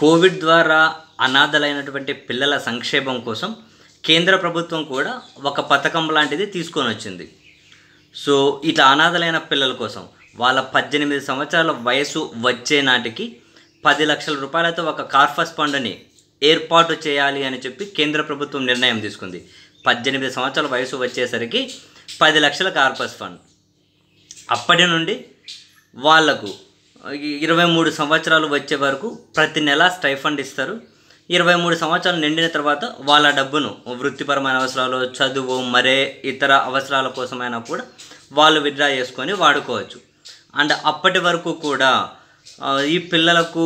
Covid ద్వారా అనాథలైనటువంటి పిల్లల సంక్షేమం కోసం కేంద్ర ప్రభుత్వం కూడా ఒక పథకం లాంటిది తీసుకొని వచ్చింది సో ఇట్లా అనాథలైన పిల్లల కోసం వాళ్ళ పద్దెనిమిది సంవత్సరాల వయసు వచ్చే నాటికి పది లక్షల రూపాయలతో ఒక కార్ఫస్ ఫండ్ని ఏర్పాటు చేయాలి అని చెప్పి కేంద్ర ప్రభుత్వం నిర్ణయం తీసుకుంది పద్దెనిమిది సంవత్సరాల వయసు వచ్చేసరికి పది లక్షల కార్పస్ ఫండ్ అప్పటి నుండి వాళ్లకు ఇరవై మూడు సంవత్సరాలు వచ్చే వరకు ప్రతి నెల స్టైఫండ్ ఇస్తారు ఇరవై మూడు సంవత్సరాలు నిండిన తర్వాత వాళ్ళ డబ్బును వృత్తిపరమైన అవసరాలు చదువు మరే ఇతర అవసరాల కోసమైనా కూడా వాళ్ళు విత్డ్రా చేసుకొని వాడుకోవచ్చు అండ్ అప్పటి వరకు కూడా ఈ పిల్లలకు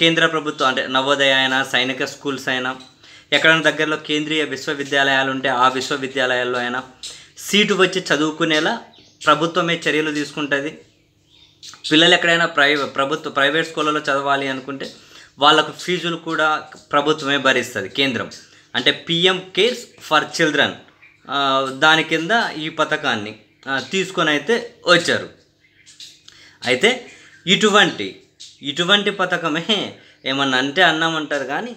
కేంద్ర ప్రభుత్వం అంటే నవోదయ అయినా సైనిక స్కూల్స్ అయినా ఎక్కడైనా దగ్గరలో కేంద్రీయ విశ్వవిద్యాలయాలు ఉంటే ఆ విశ్వవిద్యాలయాల్లో అయినా సీటు వచ్చి చదువుకునేలా ప్రభుత్వమే చర్యలు తీసుకుంటుంది పిల్లలు ఎక్కడైనా ప్రై ప్రభుత్వ ప్రైవేట్ స్కూళ్ళలో చదవాలి అనుకుంటే వాళ్ళకు ఫీజులు కూడా ప్రభుత్వమే భరిస్తుంది కేంద్రం అంటే పిఎం కేర్స్ ఫర్ చిల్డ్రన్ దాని కింద ఈ పథకాన్ని తీసుకొని అయితే వచ్చారు అయితే ఇటువంటి ఇటువంటి పథకమే ఏమన్నా అంటే అన్నామంటారు కానీ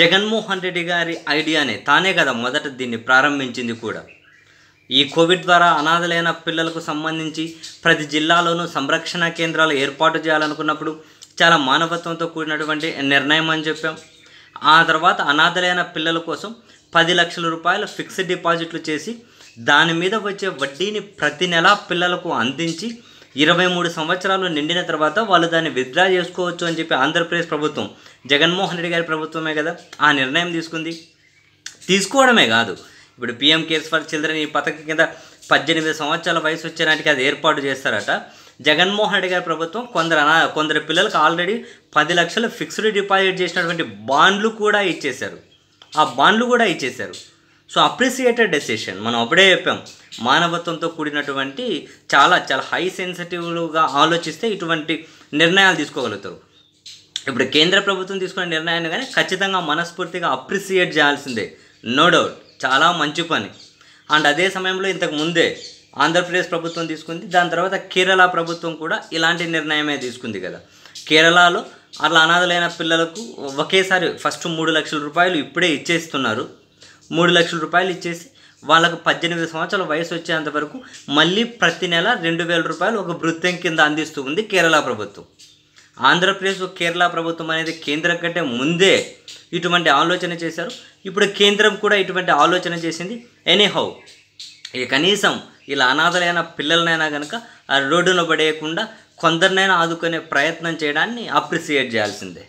జగన్మోహన్ రెడ్డి గారి ఐడియానే తానే కదా మొదట దీన్ని ప్రారంభించింది కూడా ఈ కోవిడ్ ద్వారా అనాథలైన పిల్లలకు సంబంధించి ప్రతి జిల్లాలోనూ సంరక్షణ కేంద్రాలు ఏర్పాటు చేయాలనుకున్నప్పుడు చాలా మానవత్వంతో కూడినటువంటి నిర్ణయం అని చెప్పాం ఆ తర్వాత అనాథలైన పిల్లల కోసం పది లక్షల రూపాయలు ఫిక్స్డ్ డిపాజిట్లు చేసి దాని మీద వచ్చే వడ్డీని ప్రతి నెల పిల్లలకు అందించి ఇరవై మూడు సంవత్సరాలు నిండిన తర్వాత వాళ్ళు దాన్ని విత్డ్రా చేసుకోవచ్చు అని చెప్పి ఆంధ్రప్రదేశ్ ప్రభుత్వం జగన్మోహన్ రెడ్డి గారి ప్రభుత్వమే కదా ఆ నిర్ణయం తీసుకుంది తీసుకోవడమే కాదు ఇప్పుడు పీఎం కేర్స్ ఫర్ చిల్డ్రన్ ఈ పథకం కింద పద్దెనిమిది సంవత్సరాల వయసు వచ్చేనాటికి అది ఏర్పాటు చేస్తారట జగన్మోహన్ రెడ్డి గారి ప్రభుత్వం కొందరు అనా కొందరు పిల్లలకు ఆల్రెడీ పది లక్షలు ఫిక్స్డ్ డిపాజిట్ చేసినటువంటి బాండ్లు కూడా ఇచ్చేశారు ఆ బాండ్లు కూడా ఇచ్చేశారు సో అప్రిసియేటెడ్ డెసిషన్ మనం అప్పుడే చెప్పాం మానవత్వంతో కూడినటువంటి చాలా చాలా హై సెన్సిటివ్గా ఆలోచిస్తే ఇటువంటి నిర్ణయాలు తీసుకోగలుగుతారు ఇప్పుడు కేంద్ర ప్రభుత్వం తీసుకునే నిర్ణయాన్ని కానీ ఖచ్చితంగా మనస్ఫూర్తిగా అప్రిసియేట్ చేయాల్సిందే నో డౌట్ చాలా మంచి పని అండ్ అదే సమయంలో ఇంతకు ముందే ఆంధ్రప్రదేశ్ ప్రభుత్వం తీసుకుంది దాని తర్వాత కేరళ ప్రభుత్వం కూడా ఇలాంటి నిర్ణయమే తీసుకుంది కదా కేరళలో అట్లా అనాథలైన పిల్లలకు ఒకేసారి ఫస్ట్ మూడు లక్షల రూపాయలు ఇప్పుడే ఇచ్చేస్తున్నారు మూడు లక్షల రూపాయలు ఇచ్చేసి వాళ్ళకు పద్దెనిమిది సంవత్సరాల వయసు వచ్చేంత వరకు మళ్ళీ ప్రతి నెల రెండు వేల రూపాయలు ఒక వృత్తం కింద అందిస్తూ ఉంది కేరళ ప్రభుత్వం ఆంధ్రప్రదేశ్ కేరళ ప్రభుత్వం అనేది కేంద్రం కంటే ముందే ఇటువంటి ఆలోచన చేశారు ఇప్పుడు కేంద్రం కూడా ఇటువంటి ఆలోచన చేసింది ఎనీ హౌ ఇక కనీసం ఇలా అనాథలైన పిల్లలనైనా కనుక ఆ రోడ్డున పడేయకుండా కొందరినైనా ఆదుకునే ప్రయత్నం చేయడాన్ని అప్రిసియేట్ చేయాల్సిందే